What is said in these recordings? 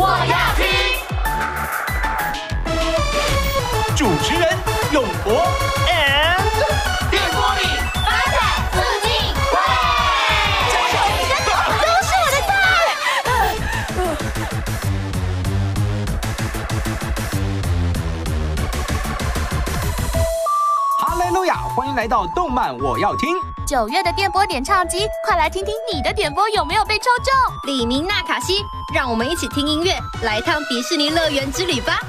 我要听。主持人永博 and 电波里发八百四零，的都是我的菜！哈喽呀，欢迎来到动漫我要听。九月的电波点唱机，快来听听你的点播有没有被抽中！李明纳卡西，让我们一起听音乐，来趟迪士尼乐园之旅吧。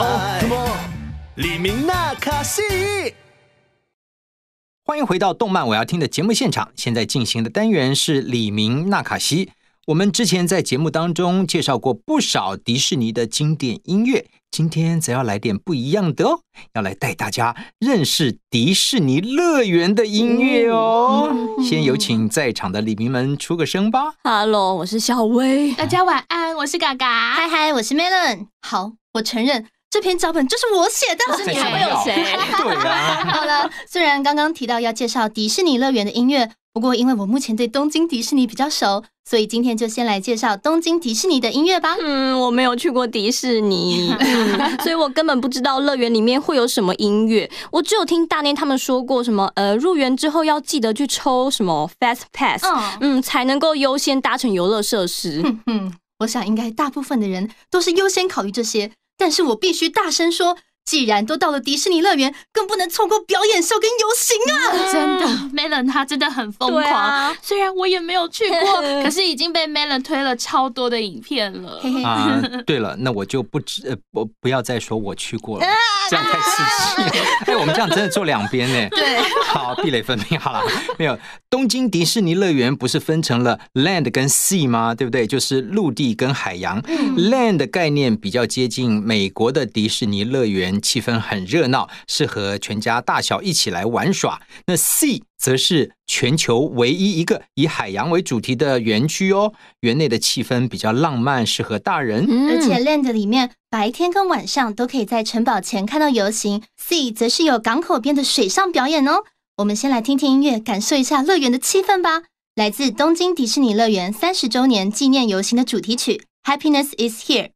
哦，李明纳卡西，欢迎回到《动漫我要听》的节目现场。现在进行的单元是李明纳卡西。我们之前在节目当中介绍过不少迪士尼的经典音乐。今天则要来点不一样的哦，要来带大家认识迪士尼乐园的音乐哦。先有请在场的李明们出个声吧。Hello，我是小薇。大家晚安。我是嘎嘎。嗨嗨，我是 Melon。好，我承认这篇脚本就是我写的，但是你会有谁？好了，虽然刚刚提到要介绍迪士尼乐园的音乐。不过，因为我目前对东京迪士尼比较熟，所以今天就先来介绍东京迪士尼的音乐吧。嗯，我没有去过迪士尼，所以我根本不知道乐园里面会有什么音乐。我只有听大念他们说过，什么呃，入园之后要记得去抽什么 fast pass，嗯，才能够优先搭乘游乐设施。嗯嗯，我想应该大部分的人都是优先考虑这些，但是我必须大声说。既然都到了迪士尼乐园，更不能错过表演秀跟游行啊！真的 m e l o e n 他真的很疯狂。虽然我也没有去过，可是已经被 m e l o e n 推了超多的影片了。啊，对了，那我就不呃不不要再说我去过了，这样太刺激。哎，我们这样真的坐两边呢？对，好，壁垒分明好了。没有，东京迪士尼乐园不是分成了 Land 跟 Sea 吗？对不对？就是陆地跟海洋。Land 的概念比较接近美国的迪士尼乐园。气氛很热闹，适合全家大小一起来玩耍。那 C 则是全球唯一一个以海洋为主题的园区哦，园内的气氛比较浪漫，适合大人。而且 Land 里面白天跟晚上都可以在城堡前看到游行，C 则是有港口边的水上表演哦。我们先来听听音乐，感受一下乐园的气氛吧。来自东京迪士尼乐园三十周年纪念游行的主题曲《Happiness Is Here》。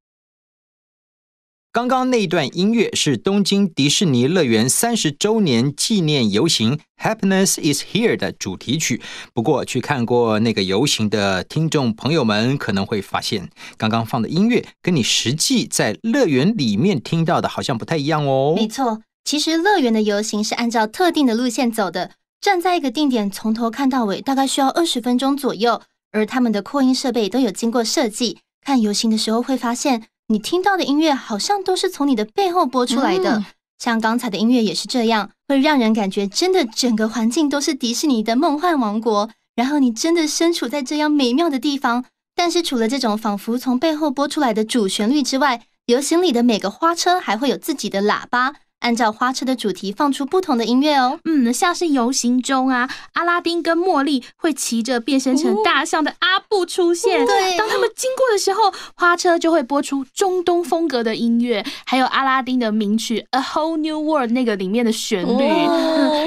刚刚那一段音乐是东京迪士尼乐园三十周年纪念游行《Happiness Is Here》的主题曲。不过，去看过那个游行的听众朋友们可能会发现，刚刚放的音乐跟你实际在乐园里面听到的好像不太一样哦。没错，其实乐园的游行是按照特定的路线走的，站在一个定点从头看到尾，大概需要二十分钟左右。而他们的扩音设备都有经过设计，看游行的时候会发现。你听到的音乐好像都是从你的背后播出来的，像刚才的音乐也是这样，会让人感觉真的整个环境都是迪士尼的梦幻王国，然后你真的身处在这样美妙的地方。但是除了这种仿佛从背后播出来的主旋律之外，游行里的每个花车还会有自己的喇叭。按照花车的主题放出不同的音乐哦，嗯，像是游行中啊，阿拉丁跟茉莉会骑着变身成大象的阿布出现。对。当他们经过的时候，花车就会播出中东风格的音乐，还有阿拉丁的名曲《A Whole New World》那个里面的旋律。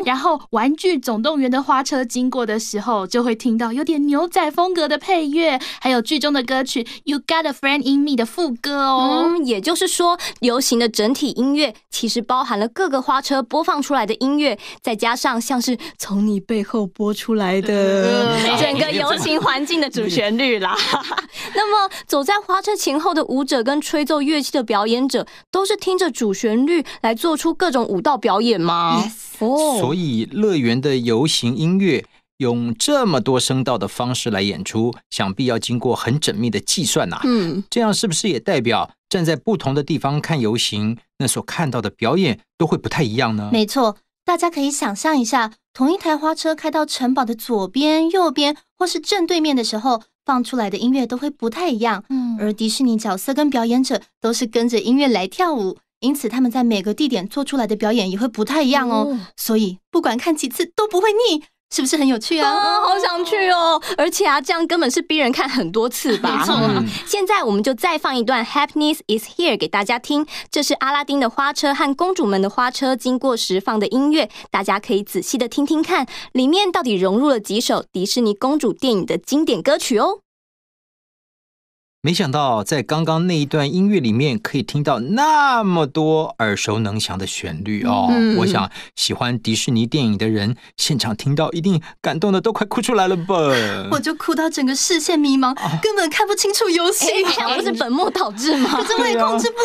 然后玩具总动员的花车经过的时候，就会听到有点牛仔风格的配乐，还有剧中的歌曲《You Got a Friend in Me》的副歌哦。嗯，也就是说，游行的整体音乐其实包。包含了各个花车播放出来的音乐，再加上像是从你背后播出来的 整个游行环境的主旋律啦。那么，走在花车前后的舞者跟吹奏乐器的表演者，都是听着主旋律来做出各种舞蹈表演吗？所以乐园的游行音乐。用这么多声道的方式来演出，想必要经过很缜密的计算呐。嗯，这样是不是也代表站在不同的地方看游行，那所看到的表演都会不太一样呢？没错，大家可以想象一下，同一台花车开到城堡的左边、右边或是正对面的时候，放出来的音乐都会不太一样。嗯，而迪士尼角色跟表演者都是跟着音乐来跳舞，因此他们在每个地点做出来的表演也会不太一样哦。所以不管看几次都不会腻。是不是很有趣啊？好想去哦！而且啊，这样根本是逼人看很多次吧。没错，现在我们就再放一段《Happiness Is Here》给大家听，这是阿拉丁的花车和公主们的花车经过时放的音乐，大家可以仔细的听听看，里面到底融入了几首迪士尼公主电影的经典歌曲哦。没想到在刚刚那一段音乐里面，可以听到那么多耳熟能详的旋律哦！我想喜欢迪士尼电影的人，现场听到一定感动的都快哭出来了吧？我就哭到整个视线迷茫，根本看不清楚游戏，这不是本末倒置吗？可真我也控制不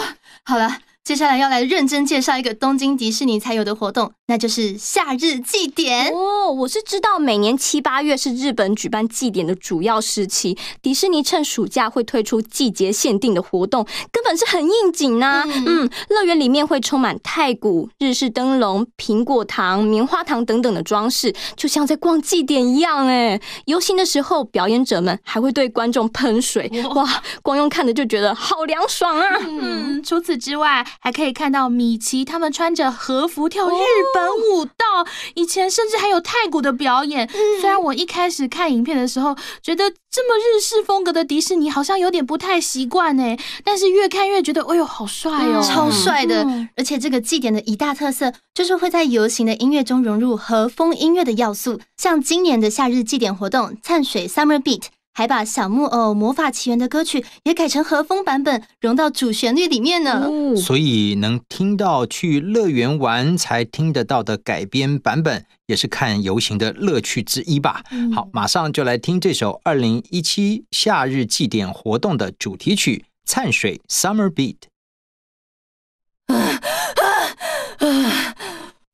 了了。好了，接下来要来认真介绍一个东京迪士尼才有的活动。那就是夏日祭典哦，我是知道每年七八月是日本举办祭典的主要时期。迪士尼趁暑假会推出季节限定的活动，根本是很应景呐。嗯，乐园里面会充满太古、日式灯笼、苹果糖、棉花糖等等的装饰，就像在逛祭典一样。哎，游行的时候，表演者们还会对观众喷水，哇，光用看着就觉得好凉爽啊。嗯，除此之外，还可以看到米奇他们穿着和服跳日本。很武道，以前甚至还有太古的表演。虽然我一开始看影片的时候觉得这么日式风格的迪士尼好像有点不太习惯呢，但是越看越觉得，哎呦，好帅哦，超帅的！而且这个祭典的一大特色就是会在游行的音乐中融入和风音乐的要素，像今年的夏日祭典活动，灿水 Summer Beat。还把《小木偶魔法奇缘》的歌曲也改成和风版本，融到主旋律里面呢。所以能听到去乐园玩才听得到的改编版本，也是看游行的乐趣之一吧。好，马上就来听这首2017夏日祭典活动的主题曲《灿水 Summer Beat》。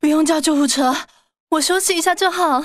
不用叫救护车，我休息一下就好。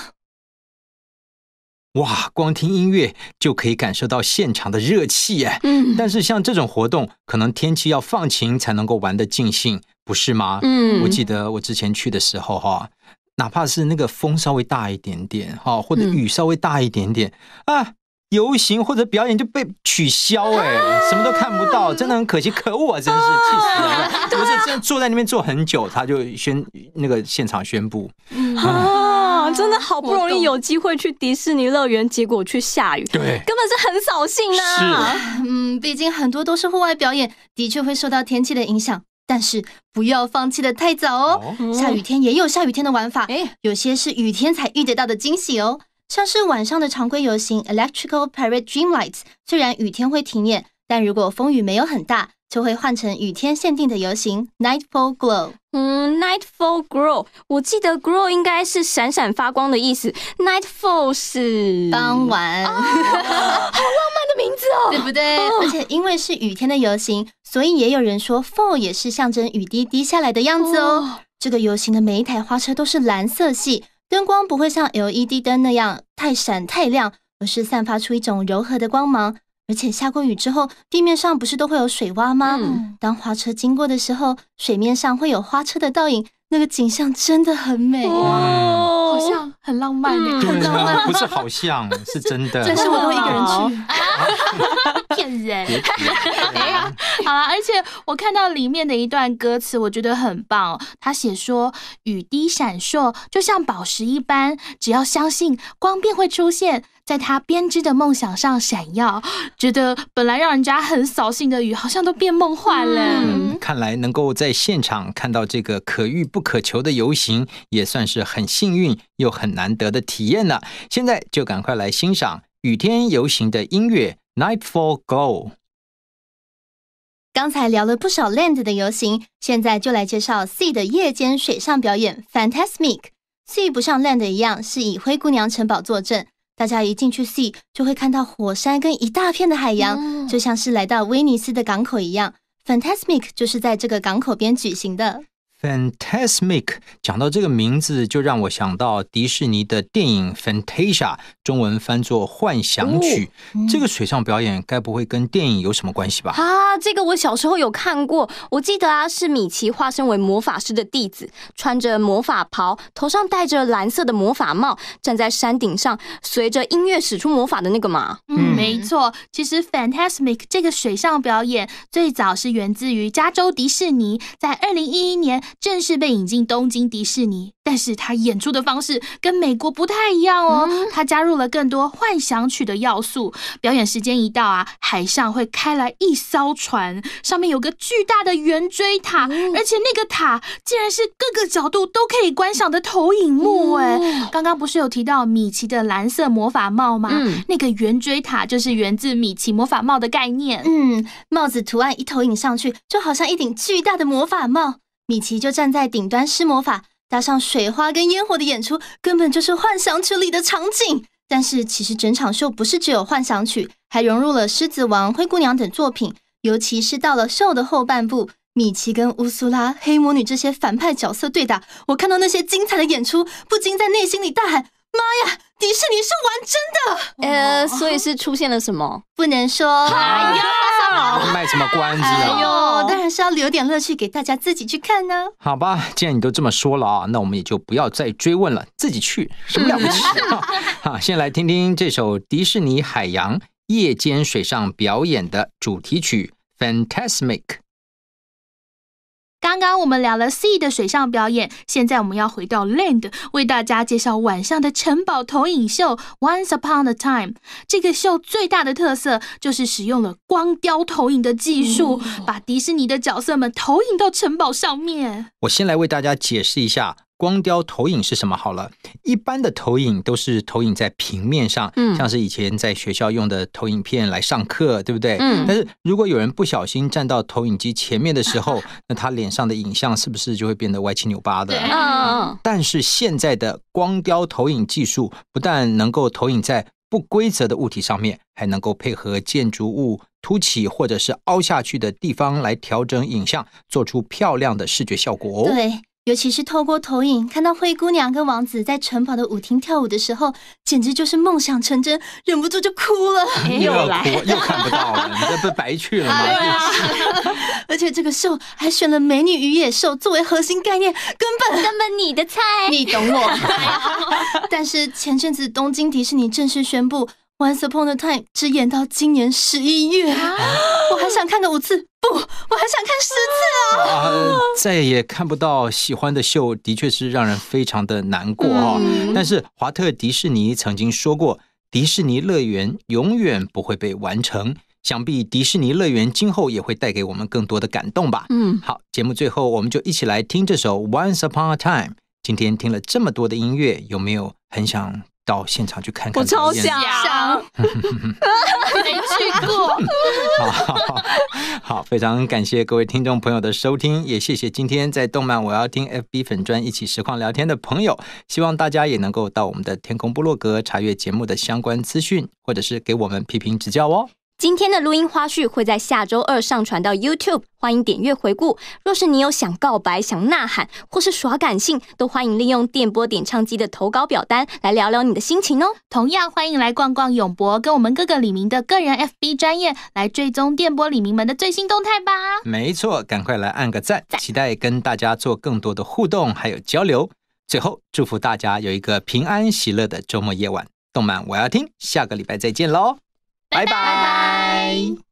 哇，光听音乐就可以感受到现场的热气哎。嗯，但是像这种活动，可能天气要放晴才能够玩得尽兴，不是吗？嗯，我记得我之前去的时候哈，哪怕是那个风稍微大一点点哈，或者雨稍微大一点点啊，游行或者表演就被取消哎，什么都看不到，真的很可惜。可恶啊，真是气死人了，不 是真坐在那边坐很久，他就宣那个现场宣布。嗯。真的好不容易有机会去迪士尼乐园，结果去下雨，对，根本是很扫兴呢。嗯，毕竟很多都是户外表演，的确会受到天气的影响。但是不要放弃的太早哦，下雨天也有下雨天的玩法。哎，有些是雨天才遇得到的惊喜哦，像是晚上的常规游行 Electrical Parade Dream Lights，虽然雨天会停演，但如果风雨没有很大。就会换成雨天限定的游行 Nightfall Glow。嗯，Nightfall Glow，我记得 Glow 应该是闪闪发光的意思，Nightfall 是傍晚。好浪漫的名字哦，对不对？而且因为是雨天的游行，所以也有人说 Fall 也是象征雨滴滴下来的样子哦。这个游行的每一台花车都是蓝色系，灯光不会像 LED 灯那样太闪太亮，而是散发出一种柔和的光芒。而且下过雨之后，地面上不是都会有水洼吗？当花车经过的时候，水面上会有花车的倒影，那个景象真的很美，好像很浪漫，很 浪漫，不是好像是真的。但是我都一个人去，骗人。好了，而且我看到里面的一段歌词，我觉得很棒。他写说：“雨滴闪烁，就像宝石一般，只要相信，光便会出现。”在它编织的梦想上闪耀，觉得本来让人家很扫兴的雨，好像都变梦幻了。看来能够在现场看到这个可遇不可求的游行，也算是很幸运又很难得的体验了。现在就赶快来欣赏雨天游行的音乐《Night for Go》。刚才聊了不少 Land 的游行，现在就来介绍 Sea 的夜间水上表演《Fantasmic》。Sea 不像 Land 一样是以灰姑娘城堡作证。大家一进去 see 就会看到火山跟一大片的海洋，就像是来到威尼斯的港口一样。Fantasmic 就是在这个港口边举行的。Fantasmic，讲到这个名字就让我想到迪士尼的电影《Fantasia》，中文翻作《幻想曲》。这个水上表演该不会跟电影有什么关系吧？啊，这个我小时候有看过，我记得啊，是米奇化身为魔法师的弟子，穿着魔法袍，头上戴着蓝色的魔法帽，站在山顶上，随着音乐使出魔法的那个嘛。嗯，没错。其实 Fantasmic 这个水上表演最早是源自于加州迪士尼，在二零一一年。正式被引进东京迪士尼，但是他演出的方式跟美国不太一样哦。他加入了更多幻想曲的要素。表演时间一到啊，海上会开来一艘船，上面有个巨大的圆锥塔，而且那个塔竟然是各个角度都可以观赏的投影幕。哎，刚刚不是有提到米奇的蓝色魔法帽吗？那个圆锥塔就是源自米奇魔法帽的概念。嗯，帽子图案一投影上去，就好像一顶巨大的魔法帽。米奇就站在顶端施魔法，加上水花跟烟火的演出，根本就是幻想曲里的场景。但是其实整场秀不是只有幻想曲，还融入了狮子王、灰姑娘等作品。尤其是到了秀的后半部，米奇跟乌苏拉、黑魔女这些反派角色对打，我看到那些精彩的演出，不禁在内心里大喊：妈呀！迪士尼是玩真的！呃，所以是出现了什么？不能说。卖什么关子啊？哎呦，当然是要留点乐趣给大家自己去看呢。好吧，既然你都这么说了啊，那我们也就不要再追问了，自己去，什么了不起？好，先来听听这首迪士尼海洋夜间水上表演的主题曲《Fantasmic》。刚我们聊了 Sea 的水上表演，现在我们要回到 Land，为大家介绍晚上的城堡投影秀。Once upon a time，这个秀最大的特色就是使用了光雕投影的技术，把迪士尼的角色们投影到城堡上面。我先来为大家解释一下。光雕投影是什么？好了，一般的投影都是投影在平面上，嗯，像是以前在学校用的投影片来上课，对不对？嗯。但是如果有人不小心站到投影机前面的时候，那他脸上的影像是不是就会变得歪七扭八的？但是现在的光雕投影技术不但能够投影在不规则的物体上面，还能够配合建筑物凸起或者是凹下去的地方来调整影像，做出漂亮的视觉效果哦。对。尤其是透过投影看到灰姑娘跟王子在城堡的舞厅跳舞的时候，简直就是梦想成真，忍不住就哭了。又来又看不到了，你这不白去了吗？而且这个秀还选了《美女与野兽》作为核心概念，根本根本你的菜，你懂我。但是前阵子东京迪士尼正式宣布《Once Upon a Time》只演到今年十一月，我还想看个五次，不，我还想看十次啊！再也看不到喜欢的秀，的确是让人非常的难过啊。但是华特迪士尼曾经说过，迪士尼乐园永远不会被完成。想必迪士尼乐园今后也会带给我们更多的感动吧。嗯，好，节目最后我们就一起来听这首 Once Upon a Time。今天听了这么多的音乐，有没有很想到现场去看看？我超想，没去过。好，非常感谢各位听众朋友的收听，也谢谢今天在动漫我要听 FB 粉专一起实况聊天的朋友。希望大家也能够到我们的天空部落格查阅节目的相关资讯，或者是给我们批评指教哦。今天的录音花絮会在下周二上传到 YouTube，欢迎点阅回顾。若是你有想告白、想呐喊，或是耍感性，都欢迎利用电波点唱机的投稿表单来聊聊你的心情哦。同样欢迎来逛逛永博跟我们哥哥李明的个人 FB 专业，来追踪电波李明们的最新动态吧。没错，赶快来按个赞，期待跟大家做更多的互动还有交流。最后祝福大家有一个平安喜乐的周末夜晚。动漫我要听，下个礼拜再见喽，拜拜。Bye.